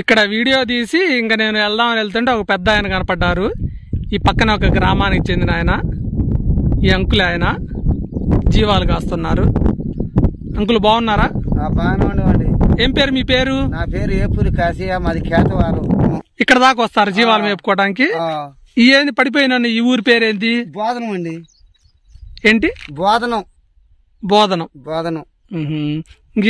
ఇక్కడ వీడియో తీసి ఇంకా నేను వెళ్దామని వెళ్తుంటే ఒక పెద్ద ఆయన కనపడ్డారు ఈ పక్కన ఒక గ్రామానికి చెందిన ఆయన ఈ అంకుల్ ఆయన జీవాలు కాస్తున్నారు అంకులు బాగున్నారా బాగున్నాండి ఏం పేరు మీ పేరు నా పేరు ఏపూరి కాశీయ మాది కేతవారు ఇక్కడ దాకా వస్తారు జీవాలు మేపుకోవడానికి ఏంది పడిపోయిన ఈ ఊరి పేరేంటి బోధనం అండి ఏంటి బోధనం బోధనం బోధనం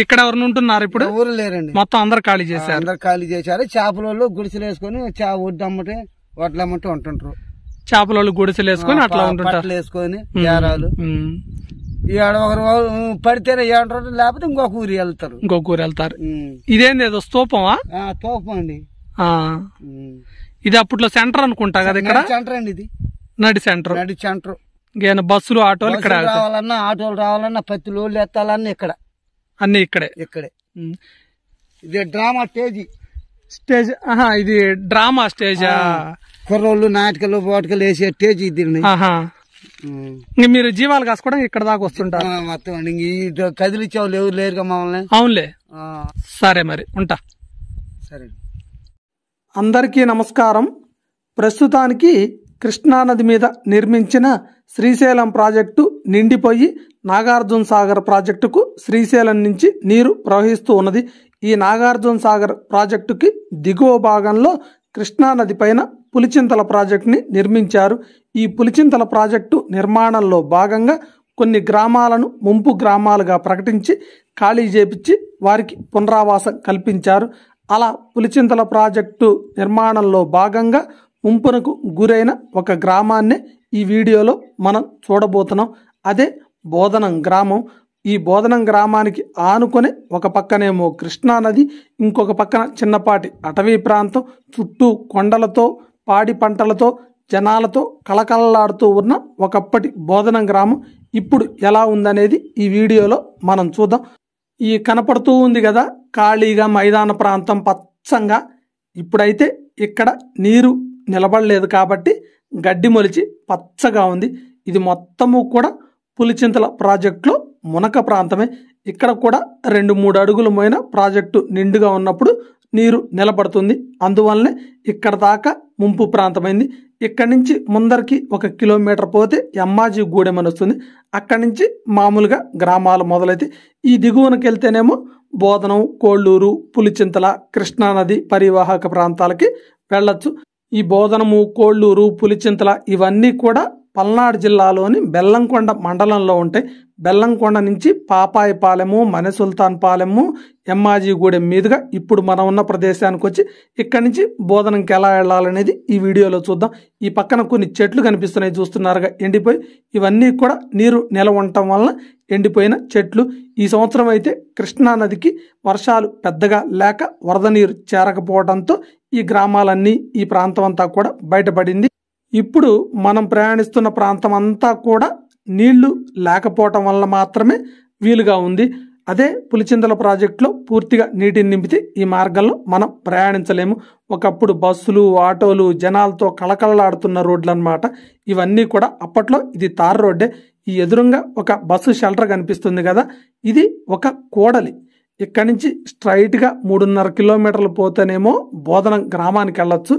ఇక్కడ ఎవరు ఉంటున్నారు ఇప్పుడు ఊరు లేరండి మొత్తం అందరు ఖాళీ చేశారు అందరు ఖాళీ చేశారు చేపలలో గుడిసెలు వేసుకుని చా వడ్లమ్మంటే వడ్లు ఉంటుంటారు చేపలలో గుడిసెలు వేసుకుని అట్లా ఉంటుంటారు వేసుకొని బేరాలు ఈ ఒకరు పడితేనే ఏమంటారు లేకపోతే ఇంకొక ఊరు వెళ్తారు ఇంకొక ఊరు వెళ్తారు ఇదేంది ఏదో స్తూపమా తోపం అండి ఇది అప్పట్లో సెంటర్ అనుకుంటా కదా ఇక్కడ సెంటర్ అండి ఇది నడి సెంటర్ నడి సెంటర్ బస్సులు ఆటోలు ఇక్కడ రావాలన్నా ఆటోలు రావాలన్నా పత్తి లోళ్ళు ఎత్తాలన్నా ఇక్కడ అన్ని ఇక్కడే ఇక్కడే ఇది డ్రామా స్టేజ్ స్టేజ్ ఆహా ఇది డ్రామా స్టేజ్ కుర్రోళ్ళు నాటకాలు పోటకాలు వేసే స్టేజ్ ఇది మీరు జీవాలు కాసుకోవడం ఇక్కడ దాకా వస్తుంటారు మొత్తం కదిలిచ్చే వాళ్ళు ఎవరు లేరుగా మమ్మల్ని అవునులే సరే మరి ఉంటా సరే అందరికీ నమస్కారం ప్రస్తుతానికి కృష్ణానది మీద నిర్మించిన శ్రీశైలం ప్రాజెక్టు నిండిపోయి నాగార్జున సాగర్ ప్రాజెక్టుకు శ్రీశైలం నుంచి నీరు ప్రవహిస్తూ ఉన్నది ఈ నాగార్జున సాగర్ ప్రాజెక్టుకి దిగువ భాగంలో కృష్ణానది పైన పులిచింతల ప్రాజెక్టుని నిర్మించారు ఈ పులిచింతల ప్రాజెక్టు నిర్మాణంలో భాగంగా కొన్ని గ్రామాలను ముంపు గ్రామాలుగా ప్రకటించి ఖాళీ చేపించి వారికి పునరావాసం కల్పించారు అలా పులిచింతల ప్రాజెక్టు నిర్మాణంలో భాగంగా ముంపునకు గురైన ఒక గ్రామాన్నే ఈ వీడియోలో మనం చూడబోతున్నాం అదే బోధనం గ్రామం ఈ బోధనం గ్రామానికి ఆనుకొని ఒక పక్కనేమో కృష్ణానది ఇంకొక పక్కన చిన్నపాటి అటవీ ప్రాంతం చుట్టూ కొండలతో పాడి పంటలతో జనాలతో కళకళలాడుతూ ఉన్న ఒకప్పటి బోధనం గ్రామం ఇప్పుడు ఎలా ఉందనేది ఈ వీడియోలో మనం చూద్దాం ఈ కనపడుతూ ఉంది కదా ఖాళీగా మైదాన ప్రాంతం పచ్చంగా ఇప్పుడైతే ఇక్కడ నీరు నిలబడలేదు కాబట్టి గడ్డి మొలిచి పచ్చగా ఉంది ఇది మొత్తము కూడా పులిచింతల ప్రాజెక్టులో మునక ప్రాంతమే ఇక్కడ కూడా రెండు మూడు అడుగుల మైన ప్రాజెక్టు నిండుగా ఉన్నప్పుడు నీరు నిలబడుతుంది అందువల్లనే ఇక్కడ దాకా ముంపు ప్రాంతమైంది ఇక్కడి నుంచి ముందరికి ఒక కిలోమీటర్ పోతే ఎమ్మాజీ గూడెం అని వస్తుంది అక్కడి నుంచి మామూలుగా గ్రామాలు మొదలైతే ఈ దిగువనకి వెళ్తేనేమో బోధనం కోళ్ళూరు పులిచింతల కృష్ణానది పరివాహక ప్రాంతాలకి వెళ్ళచ్చు ఈ బోధనము కోళ్ళూరు పులిచింతల ఇవన్నీ కూడా పల్నాడు జిల్లాలోని బెల్లంకొండ మండలంలో ఉంటాయి బెల్లంకొండ నుంచి పాపాయిపాలెము మణిసుల్తాన్పాలెము ఎమ్మాజీగూడెం మీదుగా ఇప్పుడు మనం ఉన్న ప్రదేశానికి వచ్చి ఇక్కడి నుంచి బోధనంకి ఎలా వెళ్ళాలనేది ఈ వీడియోలో చూద్దాం ఈ పక్కన కొన్ని చెట్లు కనిపిస్తున్నాయి చూస్తున్నారుగా ఎండిపోయి ఇవన్నీ కూడా నీరు నిలవ ఉండటం వలన ఎండిపోయిన చెట్లు ఈ సంవత్సరం అయితే కృష్ణానదికి వర్షాలు పెద్దగా లేక వరద నీరు చేరకపోవడంతో ఈ గ్రామాలన్నీ ఈ ప్రాంతం అంతా కూడా బయటపడింది ఇప్పుడు మనం ప్రయాణిస్తున్న ప్రాంతం అంతా కూడా నీళ్లు లేకపోవటం వల్ల మాత్రమే వీలుగా ఉంది అదే పులిచిందల ప్రాజెక్టులో పూర్తిగా నీటిని నింపితే ఈ మార్గంలో మనం ప్రయాణించలేము ఒకప్పుడు బస్సులు ఆటోలు జనాలతో కళకళలాడుతున్న రోడ్లు అనమాట ఇవన్నీ కూడా అప్పట్లో ఇది తార్ రోడ్డే ఈ ఎదురుగా ఒక బస్సు షెల్టర్ కనిపిస్తుంది కదా ఇది ఒక కోడలి ఇక్కడి నుంచి స్ట్రైట్గా మూడున్నర కిలోమీటర్లు పోతేనేమో బోధనం గ్రామానికి వెళ్ళొచ్చు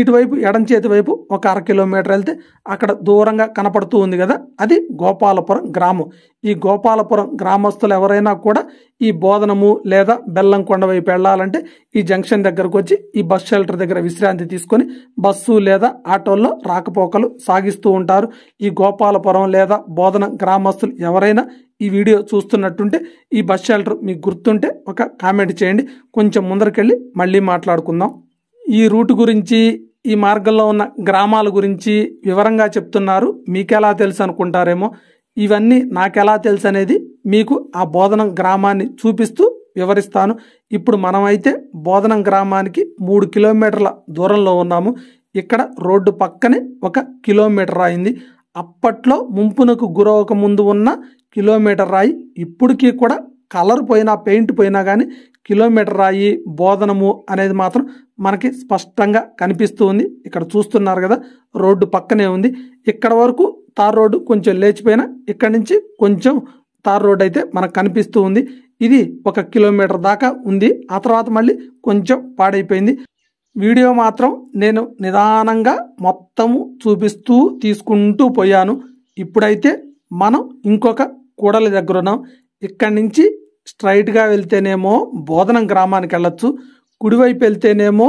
ఇటువైపు ఎడం చేతి వైపు ఒక అర కిలోమీటర్ వెళ్తే అక్కడ దూరంగా కనపడుతూ ఉంది కదా అది గోపాలపురం గ్రామం ఈ గోపాలపురం గ్రామస్తులు ఎవరైనా కూడా ఈ బోధనము లేదా బెల్లం కొండ వైపు వెళ్ళాలంటే ఈ జంక్షన్ దగ్గరకు వచ్చి ఈ బస్ షెల్టర్ దగ్గర విశ్రాంతి తీసుకొని బస్సు లేదా ఆటోల్లో రాకపోకలు సాగిస్తూ ఉంటారు ఈ గోపాలపురం లేదా బోధన గ్రామస్తులు ఎవరైనా ఈ వీడియో చూస్తున్నట్టుంటే ఈ బస్ షెల్టర్ మీకు గుర్తుంటే ఒక కామెంట్ చేయండి కొంచెం ముందరికెళ్ళి మళ్ళీ మాట్లాడుకుందాం ఈ రూట్ గురించి ఈ మార్గంలో ఉన్న గ్రామాల గురించి వివరంగా చెప్తున్నారు మీకెలా తెలుసు అనుకుంటారేమో ఇవన్నీ నాకెలా తెలుసు అనేది మీకు ఆ బోధనం గ్రామాన్ని చూపిస్తూ వివరిస్తాను ఇప్పుడు మనమైతే బోధనం గ్రామానికి మూడు కిలోమీటర్ల దూరంలో ఉన్నాము ఇక్కడ రోడ్డు పక్కనే ఒక కిలోమీటర్ రాయింది అప్పట్లో ముంపునకు గురవక ముందు ఉన్న కిలోమీటర్ రాయి ఇప్పటికీ కూడా కలర్ పోయినా పెయింట్ పోయినా కానీ కిలోమీటర్ రాయి బోధనము అనేది మాత్రం మనకి స్పష్టంగా కనిపిస్తూ ఉంది ఇక్కడ చూస్తున్నారు కదా రోడ్డు పక్కనే ఉంది ఇక్కడ వరకు తార్ రోడ్డు కొంచెం లేచిపోయినా ఇక్కడ నుంచి కొంచెం తార్ రోడ్ అయితే మనకు కనిపిస్తూ ఉంది ఇది ఒక కిలోమీటర్ దాకా ఉంది ఆ తర్వాత మళ్ళీ కొంచెం పాడైపోయింది వీడియో మాత్రం నేను నిదానంగా మొత్తము చూపిస్తూ తీసుకుంటూ పోయాను ఇప్పుడైతే మనం ఇంకొక కూడలి దగ్గర ఉన్నాం ఇక్కడి నుంచి స్ట్రైట్గా వెళ్తేనేమో బోధనం గ్రామానికి వెళ్ళొచ్చు కుడివైపు వెళ్తేనేమో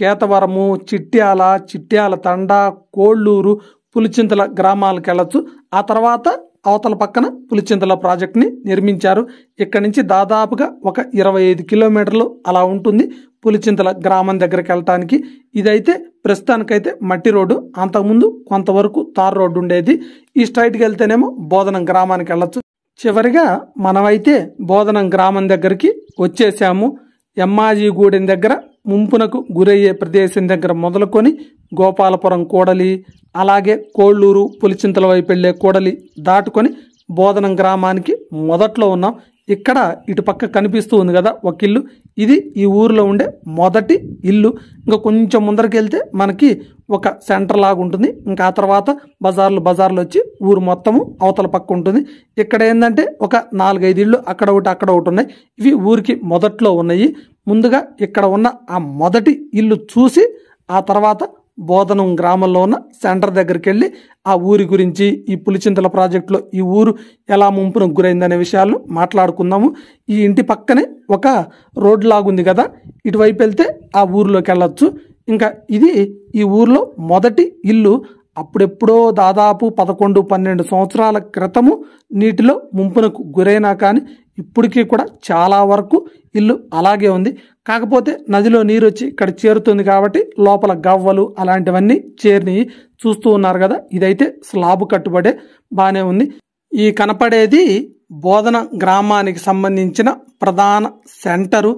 కేతవరము చిట్యాల చిట్యాల తండ కోళ్ళూరు పులిచింతల గ్రామాలకు వెళ్ళచ్చు ఆ తర్వాత అవతల పక్కన పులిచింతల ప్రాజెక్ట్ని నిర్మించారు ఇక్కడి నుంచి దాదాపుగా ఒక ఇరవై ఐదు కిలోమీటర్లు అలా ఉంటుంది పులిచింతల గ్రామం దగ్గరికి వెళ్ళటానికి ఇదైతే ప్రస్తుతానికైతే మట్టి రోడ్డు అంతకుముందు కొంతవరకు తార్ రోడ్డు ఉండేది ఈ స్ట్రైట్కి వెళ్తేనేమో బోధనం గ్రామానికి వెళ్ళచ్చు చివరిగా మనమైతే బోధనం గ్రామం దగ్గరికి వచ్చేసాము గూడెం దగ్గర ముంపునకు గురయ్యే ప్రదేశం దగ్గర మొదలుకొని గోపాలపురం కూడలి అలాగే కోళ్ళూరు పులిచింతల వైపు వెళ్లే కూడలి దాటుకొని బోధనం గ్రామానికి మొదట్లో ఉన్నాం ఇక్కడ ఇటు పక్క కనిపిస్తూ ఉంది కదా ఒక ఇల్లు ఇది ఈ ఊరిలో ఉండే మొదటి ఇల్లు ఇంకా కొంచెం ముందరికి వెళ్తే మనకి ఒక సెంటర్ లాగా ఉంటుంది ఇంకా ఆ తర్వాత బజార్లు బజార్లు వచ్చి ఊరు మొత్తము అవతల పక్క ఉంటుంది ఇక్కడ ఏంటంటే ఒక నాలుగైదు ఇళ్ళు అక్కడ ఒకటి అక్కడ ఒకటి ఉన్నాయి ఇవి ఊరికి మొదట్లో ఉన్నాయి ముందుగా ఇక్కడ ఉన్న ఆ మొదటి ఇల్లు చూసి ఆ తర్వాత బోధనం గ్రామంలో ఉన్న సెంటర్ దగ్గరికి వెళ్ళి ఆ ఊరి గురించి ఈ పులిచింతల ప్రాజెక్టులో ఈ ఊరు ఎలా ముంపును గురైందనే విషయాలు మాట్లాడుకుందాము ఈ ఇంటి పక్కనే ఒక రోడ్ లాగుంది కదా ఇటువైపు వెళ్తే ఆ ఊరిలోకి వెళ్ళొచ్చు ఇంకా ఇది ఈ ఊర్లో మొదటి ఇల్లు అప్పుడెప్పుడో దాదాపు పదకొండు పన్నెండు సంవత్సరాల క్రితము నీటిలో ముంపునకు గురైనా కానీ ఇప్పటికీ కూడా చాలా వరకు ఇల్లు అలాగే ఉంది కాకపోతే నదిలో నీరు వచ్చి ఇక్కడ చేరుతుంది కాబట్టి లోపల గవ్వలు అలాంటివన్నీ చేరిని చూస్తూ ఉన్నారు కదా ఇదైతే స్లాబ్ కట్టుబడే బాగానే ఉంది ఈ కనపడేది బోధన గ్రామానికి సంబంధించిన ప్రధాన సెంటరు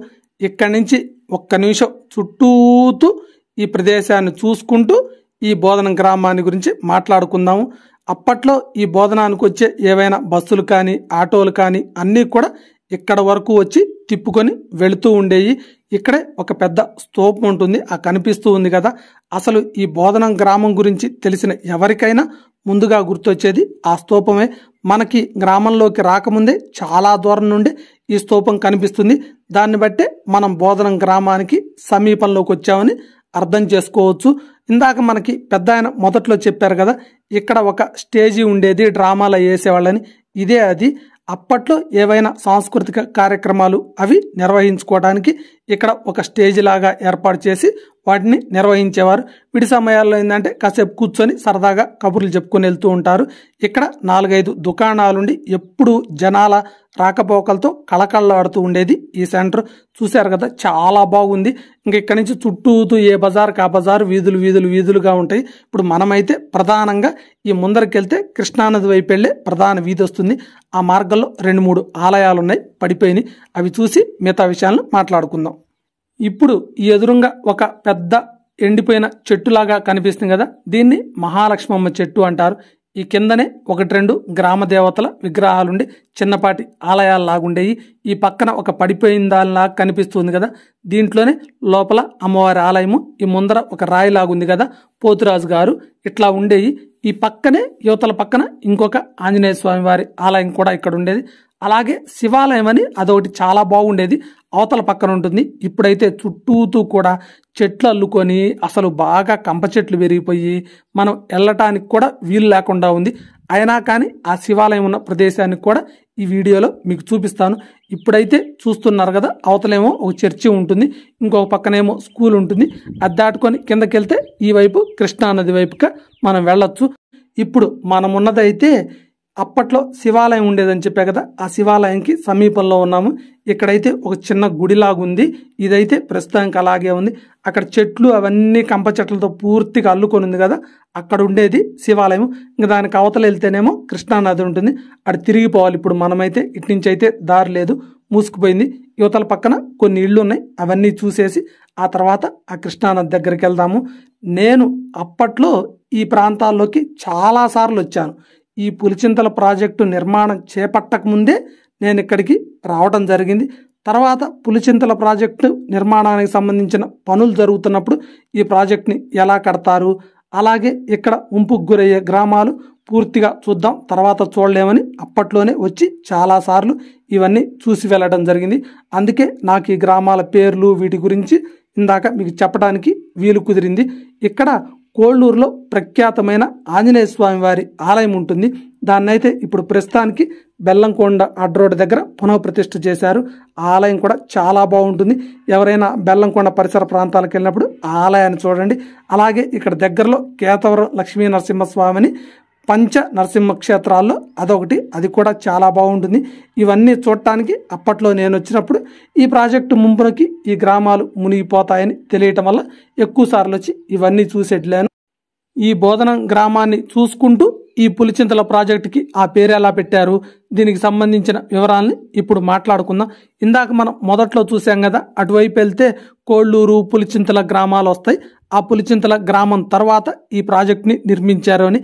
ఇక్కడి నుంచి ఒక్క నిమిషం చుట్టూతూ ఈ ప్రదేశాన్ని చూసుకుంటూ ఈ బోధన గ్రామాన్ని గురించి మాట్లాడుకుందాము అప్పట్లో ఈ బోధనానికి వచ్చే ఏవైనా బస్సులు కానీ ఆటోలు కానీ అన్నీ కూడా ఇక్కడ వరకు వచ్చి తిప్పుకొని వెళుతూ ఉండేవి ఇక్కడే ఒక పెద్ద స్తూపం ఉంటుంది ఆ కనిపిస్తూ ఉంది కదా అసలు ఈ బోధనం గ్రామం గురించి తెలిసిన ఎవరికైనా ముందుగా గుర్తొచ్చేది ఆ స్తూపమే మనకి గ్రామంలోకి రాకముందే చాలా దూరం నుండి ఈ స్తూపం కనిపిస్తుంది దాన్ని బట్టే మనం బోధనం గ్రామానికి సమీపంలోకి వచ్చామని అర్థం చేసుకోవచ్చు ఇందాక మనకి పెద్ద ఆయన మొదట్లో చెప్పారు కదా ఇక్కడ ఒక స్టేజీ ఉండేది డ్రామాలు వేసేవాళ్ళని ఇదే అది అప్పట్లో ఏవైనా సాంస్కృతిక కార్యక్రమాలు అవి నిర్వహించుకోవడానికి ఇక్కడ ఒక స్టేజ్ లాగా ఏర్పాటు చేసి వాటిని నిర్వహించేవారు విడి సమయాల్లో ఏంటంటే కాసేపు కూర్చొని సరదాగా కబుర్లు చెప్పుకొని వెళ్తూ ఉంటారు ఇక్కడ నాలుగైదు దుకాణాలుండి ఎప్పుడు జనాల రాకపోకలతో కళకళలాడుతూ ఉండేది ఈ సెంటర్ చూశారు కదా చాలా బాగుంది ఇంక ఇక్కడి నుంచి చుట్టూతూ ఏ బజార్ కా బజారు వీధులు వీధులు వీధులుగా ఉంటాయి ఇప్పుడు మనమైతే ప్రధానంగా ఈ వెళ్తే కృష్ణానది వైపు వెళ్ళే ప్రధాన వీధి వస్తుంది ఆ మార్గంలో రెండు మూడు ఆలయాలు ఉన్నాయి పడిపోయినాయి అవి చూసి మిగతా విషయాలను మాట్లాడుకుందాం ఇప్పుడు ఎదురుగా ఒక పెద్ద ఎండిపోయిన చెట్టులాగా కనిపిస్తుంది కదా దీన్ని మహాలక్ష్మమ్మ చెట్టు అంటారు ఈ కిందనే ఒకటి రెండు గ్రామ దేవతల విగ్రహాలుండి చిన్నపాటి ఆలయాల్లాగుండేవి ఈ పక్కన ఒక పడిపోయిన దానిలా కనిపిస్తుంది కదా దీంట్లోనే లోపల అమ్మవారి ఆలయము ఈ ముందర ఒక రాయిలాగుంది కదా పోతురాజు గారు ఇట్లా ఉండేవి ఈ పక్కనే యువతల పక్కన ఇంకొక ఆంజనేయ స్వామి వారి ఆలయం కూడా ఇక్కడ ఉండేది అలాగే శివాలయం అని అదొకటి చాలా బాగుండేది అవతల పక్కన ఉంటుంది ఇప్పుడైతే చుట్టూతూ కూడా చెట్లు అల్లుకొని అసలు బాగా కంప చెట్లు పెరిగిపోయి మనం వెళ్ళటానికి కూడా వీలు లేకుండా ఉంది అయినా కానీ ఆ శివాలయం ఉన్న ప్రదేశానికి కూడా ఈ వీడియోలో మీకు చూపిస్తాను ఇప్పుడైతే చూస్తున్నారు కదా అవతలేమో ఒక చర్చి ఉంటుంది ఇంకొక పక్కనేమో స్కూల్ ఉంటుంది అది దాటుకొని కిందకి వెళ్తే ఈ వైపు కృష్ణానది వైపుగా మనం వెళ్ళొచ్చు ఇప్పుడు మనమున్నదైతే అప్పట్లో శివాలయం ఉండేదని చెప్పే కదా ఆ శివాలయంకి సమీపంలో ఉన్నాము ఇక్కడైతే ఒక చిన్న గుడిలాగుంది ఇదైతే ప్రస్తుతానికి అలాగే ఉంది అక్కడ చెట్లు అవన్నీ కంప చెట్లతో పూర్తిగా అల్లుకొని ఉంది కదా అక్కడ ఉండేది శివాలయం ఇంకా దానికి అవతల వెళ్తేనేమో కృష్ణానది ఉంటుంది అటు తిరిగిపోవాలి ఇప్పుడు మనమైతే ఇటు నుంచి అయితే దారి లేదు మూసుకుపోయింది యువతల పక్కన కొన్ని ఇళ్ళు ఉన్నాయి అవన్నీ చూసేసి ఆ తర్వాత ఆ కృష్ణానది దగ్గరికి వెళ్దాము నేను అప్పట్లో ఈ ప్రాంతాల్లోకి చాలాసార్లు వచ్చాను ఈ పులిచింతల ప్రాజెక్టు నిర్మాణం చేపట్టకముందే నేను ఇక్కడికి రావడం జరిగింది తర్వాత పులిచింతల ప్రాజెక్టు నిర్మాణానికి సంబంధించిన పనులు జరుగుతున్నప్పుడు ఈ ప్రాజెక్ట్ని ఎలా కడతారు అలాగే ఇక్కడ ఉంపుకు గురయ్యే గ్రామాలు పూర్తిగా చూద్దాం తర్వాత చూడలేమని అప్పట్లోనే వచ్చి చాలాసార్లు ఇవన్నీ చూసి వెళ్ళడం జరిగింది అందుకే నాకు ఈ గ్రామాల పేర్లు వీటి గురించి ఇందాక మీకు చెప్పడానికి వీలు కుదిరింది ఇక్కడ కోళ్ళూరులో ప్రఖ్యాతమైన ఆంజనేయ స్వామి వారి ఆలయం ఉంటుంది దాన్నైతే ఇప్పుడు ప్రస్తుతానికి బెల్లంకొండ అడ్ రోడ్ దగ్గర పునఃప్రతిష్ఠ చేశారు ఆలయం కూడా చాలా బాగుంటుంది ఎవరైనా బెల్లంకొండ పరిసర ప్రాంతాలకు వెళ్ళినప్పుడు ఆ ఆలయాన్ని చూడండి అలాగే ఇక్కడ దగ్గరలో కేతవరం లక్ష్మీ నరసింహస్వామిని పంచ నరసింహ క్షేత్రాల్లో అదొకటి అది కూడా చాలా బాగుంటుంది ఇవన్నీ చూడటానికి అప్పట్లో నేను వచ్చినప్పుడు ఈ ప్రాజెక్టు ముంపునకి ఈ గ్రామాలు మునిగిపోతాయని తెలియటం వల్ల ఎక్కువసార్లు వచ్చి ఇవన్నీ చూసేట్లేను ఈ బోధనం గ్రామాన్ని చూసుకుంటూ ఈ పులిచింతల ప్రాజెక్టుకి ఆ పేరు ఎలా పెట్టారు దీనికి సంబంధించిన వివరాలని ఇప్పుడు మాట్లాడుకుందాం ఇందాక మనం మొదట్లో చూసాం కదా అటువైపు వెళ్తే కోళ్ళూరు పులిచింతల గ్రామాలు వస్తాయి ఆ పులిచింతల గ్రామం తర్వాత ఈ ప్రాజెక్ట్ని నిర్మించారు అని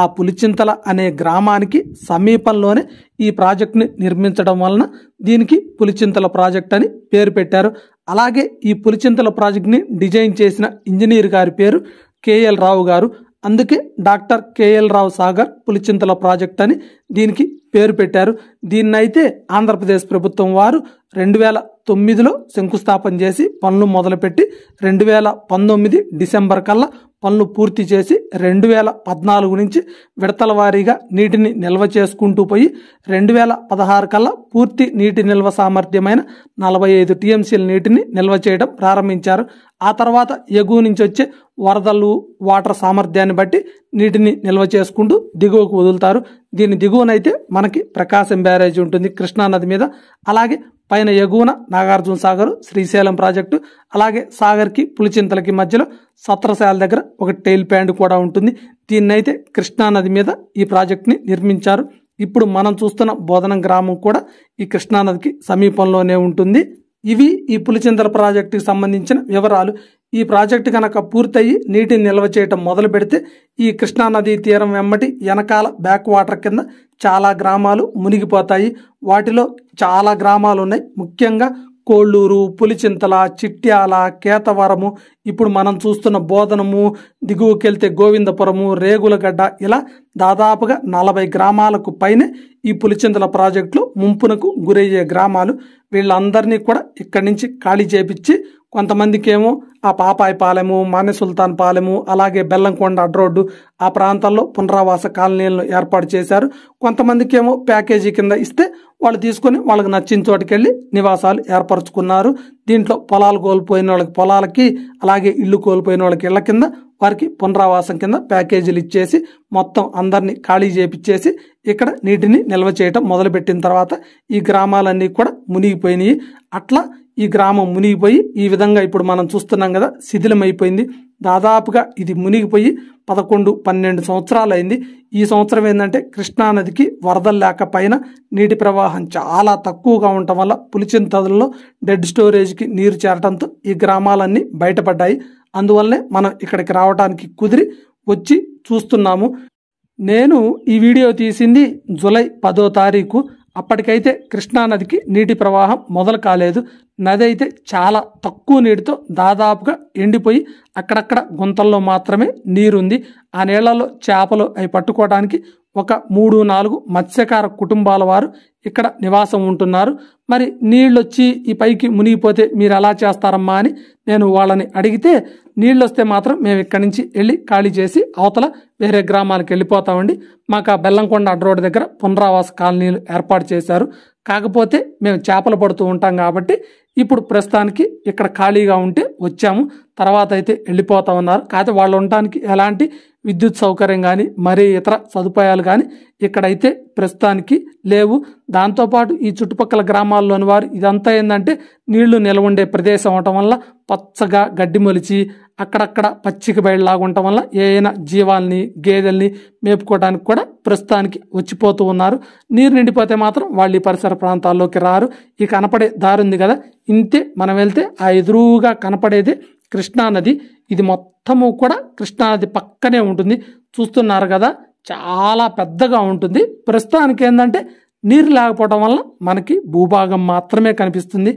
ఆ పులిచింతల అనే గ్రామానికి సమీపంలోనే ఈ ప్రాజెక్టుని నిర్మించడం వలన దీనికి పులిచింతల ప్రాజెక్ట్ అని పేరు పెట్టారు అలాగే ఈ పులిచింతల ప్రాజెక్ట్ని డిజైన్ చేసిన ఇంజనీర్ గారి పేరు కేఎల్ రావు గారు అందుకే doctor KL Rao Sagar Pulichintala project అని దీనికి పేరు పెట్టారు దీన్నైతే ఆంధ్రప్రదేశ్ ప్రభుత్వం వారు రెండు వేల తొమ్మిదిలో శంకుస్థాపన చేసి పనులు మొదలుపెట్టి రెండు వేల పంతొమ్మిది డిసెంబర్ కల్లా పనులు పూర్తి చేసి రెండు వేల పద్నాలుగు నుంచి విడతల వారీగా నీటిని నిల్వ చేసుకుంటూ పోయి రెండు వేల పదహారు కల్లా పూర్తి నీటి నిల్వ సామర్థ్యమైన నలభై ఐదు టీఎంసీల నీటిని నిల్వ చేయడం ప్రారంభించారు ఆ తర్వాత ఎగువ నుంచి వచ్చే వరదలు వాటర్ సామర్థ్యాన్ని బట్టి నీటిని నిల్వ చేసుకుంటూ దిగువకు వదులుతారు దీని దిగువనైతే మనకి ప్రకాశం బ్యారేజ్ ఉంటుంది కృష్ణానది మీద అలాగే పైన ఎగువన నాగార్జున సాగర్ శ్రీశైలం ప్రాజెక్టు అలాగే సాగర్కి పులిచింతలకి మధ్యలో సత్రశాల దగ్గర ఒక టైల్ ప్యాండ్ కూడా ఉంటుంది దీన్నైతే కృష్ణానది మీద ఈ ప్రాజెక్టుని నిర్మించారు ఇప్పుడు మనం చూస్తున్న బోధనం గ్రామం కూడా ఈ కృష్ణానదికి సమీపంలోనే ఉంటుంది ఇవి ఈ పులిచింతల ప్రాజెక్టుకి సంబంధించిన వివరాలు ఈ ప్రాజెక్టు కనుక పూర్తయి నీటిని నిల్వ చేయటం మొదలు పెడితే ఈ కృష్ణానది తీరం వెంబటి వెనకాల బ్యాక్ వాటర్ కింద చాలా గ్రామాలు మునిగిపోతాయి వాటిలో చాలా గ్రామాలు ఉన్నాయి ముఖ్యంగా కోళ్ళూరు పులిచింతల చిట్యాల కేతవరము ఇప్పుడు మనం చూస్తున్న బోధనము దిగువకెళ్తే గోవిందపురము రేగులగడ్డ ఇలా దాదాపుగా నలభై గ్రామాలకు పైనే ఈ పులిచింతల ప్రాజెక్టులు ముంపునకు గురయ్యే గ్రామాలు వీళ్ళందరినీ కూడా ఇక్కడి నుంచి ఖాళీ చేపించి కొంతమందికేమో ఆ పాపాయి పాలెము మానే సుల్తాన్ పాలెము అలాగే బెల్లంకొండ అడ్రోడ్డు ఆ ప్రాంతాల్లో పునరావాస కాలనీలను ఏర్పాటు చేశారు కొంతమందికేమో ప్యాకేజీ కింద ఇస్తే వాళ్ళు తీసుకొని వాళ్ళకి నచ్చిన చోటుకి వెళ్ళి నివాసాలు ఏర్పరచుకున్నారు దీంట్లో పొలాలు కోల్పోయిన వాళ్ళకి పొలాలకి అలాగే ఇల్లు కోల్పోయిన వాళ్ళకి ఇళ్ల కింద వారికి పునరావాసం కింద ప్యాకేజీలు ఇచ్చేసి మొత్తం అందరినీ ఖాళీ చేపిచ్చేసి ఇక్కడ నీటిని నిల్వ చేయటం మొదలుపెట్టిన తర్వాత ఈ గ్రామాలన్నీ కూడా మునిగిపోయినాయి అట్లా ఈ గ్రామం మునిగిపోయి ఈ విధంగా ఇప్పుడు మనం చూస్తున్నాం కదా శిథిలమైపోయింది దాదాపుగా ఇది మునిగిపోయి పదకొండు పన్నెండు సంవత్సరాలైంది ఈ సంవత్సరం ఏంటంటే కృష్ణానదికి వరదలు లేకపోయినా నీటి ప్రవాహం చాలా తక్కువగా ఉండటం వల్ల పులిచింతలలో డెడ్ స్టోరేజ్కి నీరు చేరడంతో ఈ గ్రామాలన్నీ బయటపడ్డాయి అందువల్లనే మనం ఇక్కడికి రావడానికి కుదిరి వచ్చి చూస్తున్నాము నేను ఈ వీడియో తీసింది జులై పదో తారీఖు అప్పటికైతే కృష్ణానదికి నీటి ప్రవాహం మొదలు కాలేదు నది అయితే చాలా తక్కువ నీటితో దాదాపుగా ఎండిపోయి అక్కడక్కడ గుంతల్లో మాత్రమే నీరుంది ఆ నీళ్లలో చేపలు అవి పట్టుకోవడానికి ఒక మూడు నాలుగు మత్స్యకార కుటుంబాల వారు ఇక్కడ నివాసం ఉంటున్నారు మరి నీళ్ళొచ్చి ఈ పైకి మునిగిపోతే మీరు ఎలా చేస్తారమ్మా అని నేను వాళ్ళని అడిగితే నీళ్ళు వస్తే మాత్రం మేము ఇక్కడి నుంచి వెళ్ళి ఖాళీ చేసి అవతల వేరే గ్రామాలకు వెళ్ళిపోతామండి మాకు ఆ బెల్లంకొండ అడ్రోడ్ దగ్గర పునరావాస కాలనీలు ఏర్పాటు చేశారు కాకపోతే మేము చేపలు పడుతూ ఉంటాం కాబట్టి ఇప్పుడు ప్రస్తుతానికి ఇక్కడ ఖాళీగా ఉంటే వచ్చాము తర్వాత అయితే వెళ్ళిపోతా ఉన్నారు కాకపోతే వాళ్ళు ఉండటానికి ఎలాంటి విద్యుత్ సౌకర్యం కానీ మరే ఇతర సదుపాయాలు కానీ ఇక్కడైతే ప్రస్తుతానికి లేవు దాంతోపాటు ఈ చుట్టుపక్కల గ్రామాల్లోని వారు ఇదంతా ఏంటంటే నీళ్లు ఉండే ప్రదేశం అవటం వల్ల పచ్చగా గడ్డి మొలిచి అక్కడక్కడ పచ్చిక ఉండటం వల్ల ఏదైనా జీవాల్ని గేదెల్ని మేపుకోవడానికి కూడా ప్రస్తుతానికి వచ్చిపోతూ ఉన్నారు నీరు నిండిపోతే మాత్రం వాళ్ళు ఈ పరిసర ప్రాంతాల్లోకి రారు ఈ కనపడే దారి ఉంది కదా ఇంతే మనం వెళ్తే ఆ ఎదురుగా కనపడేది కృష్ణానది ఇది మొత్తము కూడా కృష్ణానది పక్కనే ఉంటుంది చూస్తున్నారు కదా చాలా పెద్దగా ఉంటుంది ప్రస్తుతానికి ఏంటంటే నీరు లేకపోవడం వల్ల మనకి భూభాగం మాత్రమే కనిపిస్తుంది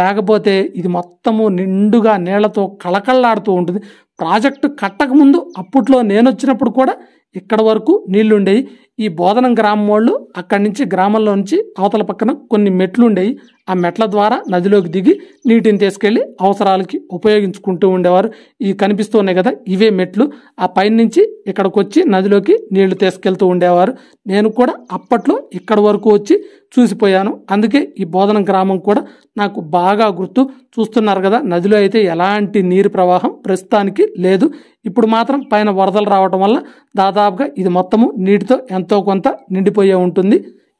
లేకపోతే ఇది మొత్తము నిండుగా నీళ్లతో కళకళలాడుతూ ఉంటుంది ప్రాజెక్టు కట్టకముందు అప్పట్లో నేను వచ్చినప్పుడు కూడా ఇక్కడ వరకు ఉండేవి ఈ బోధనం గ్రామం వాళ్ళు అక్కడి నుంచి గ్రామంలో నుంచి అవతల పక్కన కొన్ని మెట్లుండేవి ఆ మెట్ల ద్వారా నదిలోకి దిగి నీటిని తీసుకెళ్ళి అవసరాలకి ఉపయోగించుకుంటూ ఉండేవారు ఇవి కనిపిస్తున్నాయి కదా ఇవే మెట్లు ఆ పైనుంచి ఇక్కడికి వచ్చి నదిలోకి నీళ్లు తీసుకెళ్తూ ఉండేవారు నేను కూడా అప్పట్లో ఇక్కడ వరకు వచ్చి చూసిపోయాను అందుకే ఈ బోధన గ్రామం కూడా నాకు బాగా గుర్తు చూస్తున్నారు కదా నదిలో అయితే ఎలాంటి నీరు ప్రవాహం ప్రస్తుతానికి లేదు ఇప్పుడు మాత్రం పైన వరదలు రావటం వల్ల దాదాపుగా ఇది మొత్తము నీటితో ఎంతో కొంత నిండిపోయే ఉంటుంది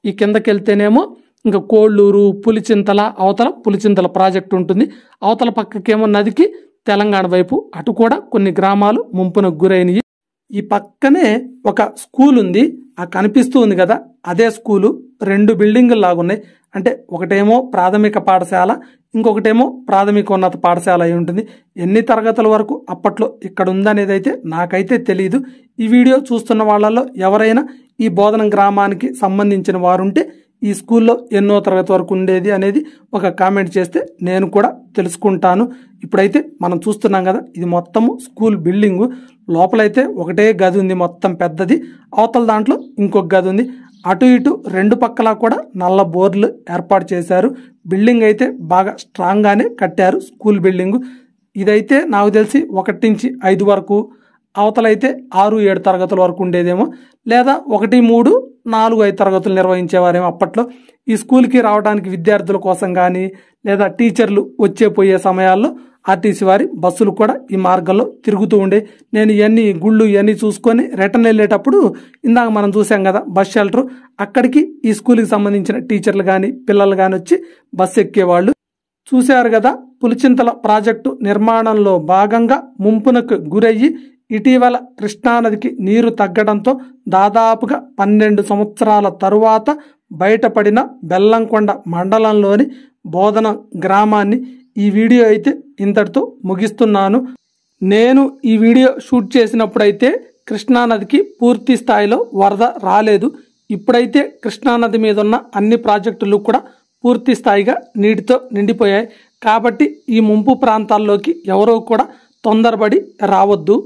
ఈ కిందకెళ్తేనేమో ఇంకా కోళ్ళూరు పులిచింతల అవతల పులిచింతల ప్రాజెక్టు ఉంటుంది అవతల పక్కకేమో నదికి తెలంగాణ వైపు అటు కూడా కొన్ని గ్రామాలు ముంపున గురైనవి ఈ పక్కనే ఒక స్కూల్ ఉంది ఆ కనిపిస్తూ ఉంది కదా అదే స్కూలు రెండు బిల్డింగులు లాగున్నాయి అంటే ఒకటేమో ప్రాథమిక పాఠశాల ఇంకొకటేమో ప్రాథమికోన్నత పాఠశాల అయి ఉంటుంది ఎన్ని తరగతుల వరకు అప్పట్లో ఇక్కడ ఉందనేది అయితే నాకైతే తెలియదు ఈ వీడియో చూస్తున్న వాళ్ళల్లో ఎవరైనా ఈ బోధన గ్రామానికి సంబంధించిన వారుంటే ఈ స్కూల్లో ఎన్నో తరగతి వరకు ఉండేది అనేది ఒక కామెంట్ చేస్తే నేను కూడా తెలుసుకుంటాను ఇప్పుడైతే మనం చూస్తున్నాం కదా ఇది మొత్తము స్కూల్ బిల్డింగు లోపలైతే ఒకటే గది ఉంది మొత్తం పెద్దది అవతల దాంట్లో ఇంకొక గది ఉంది అటు ఇటు రెండు పక్కల కూడా నల్ల బోర్లు ఏర్పాటు చేశారు బిల్డింగ్ అయితే బాగా స్ట్రాంగ్గానే కట్టారు స్కూల్ బిల్డింగు ఇదైతే నాకు తెలిసి ఒకటి నుంచి ఐదు వరకు అవతలైతే ఆరు ఏడు తరగతుల వరకు ఉండేదేమో లేదా ఒకటి మూడు నాలుగు ఐదు తరగతులు నిర్వహించేవారేమో అప్పట్లో ఈ స్కూల్కి రావడానికి విద్యార్థుల కోసం కానీ లేదా టీచర్లు వచ్చే పోయే సమయాల్లో ఆర్టీసీ వారి బస్సులు కూడా ఈ మార్గంలో తిరుగుతూ ఉండే నేను ఇవన్నీ గుళ్ళు ఇవన్నీ చూసుకొని రిటర్న్ వెళ్ళేటప్పుడు ఇందాక మనం చూసాం కదా బస్ షెల్టర్ అక్కడికి ఈ స్కూల్కి సంబంధించిన టీచర్లు కానీ పిల్లలు కానీ వచ్చి బస్సు ఎక్కేవాళ్ళు చూశారు కదా పులిచింతల ప్రాజెక్టు నిర్మాణంలో భాగంగా ముంపునకు గురయ్యి ఇటీవల కృష్ణానదికి నీరు తగ్గడంతో దాదాపుగా పన్నెండు సంవత్సరాల తరువాత బయటపడిన బెల్లంకొండ మండలంలోని బోధన గ్రామాన్ని ఈ వీడియో అయితే ఇంతటితో ముగిస్తున్నాను నేను ఈ వీడియో షూట్ చేసినప్పుడైతే కృష్ణానదికి పూర్తి స్థాయిలో వరద రాలేదు ఇప్పుడైతే కృష్ణానది మీద ఉన్న అన్ని ప్రాజెక్టులు కూడా పూర్తి స్థాయిగా నీటితో నిండిపోయాయి కాబట్టి ఈ ముంపు ప్రాంతాల్లోకి ఎవరూ కూడా తొందరపడి రావద్దు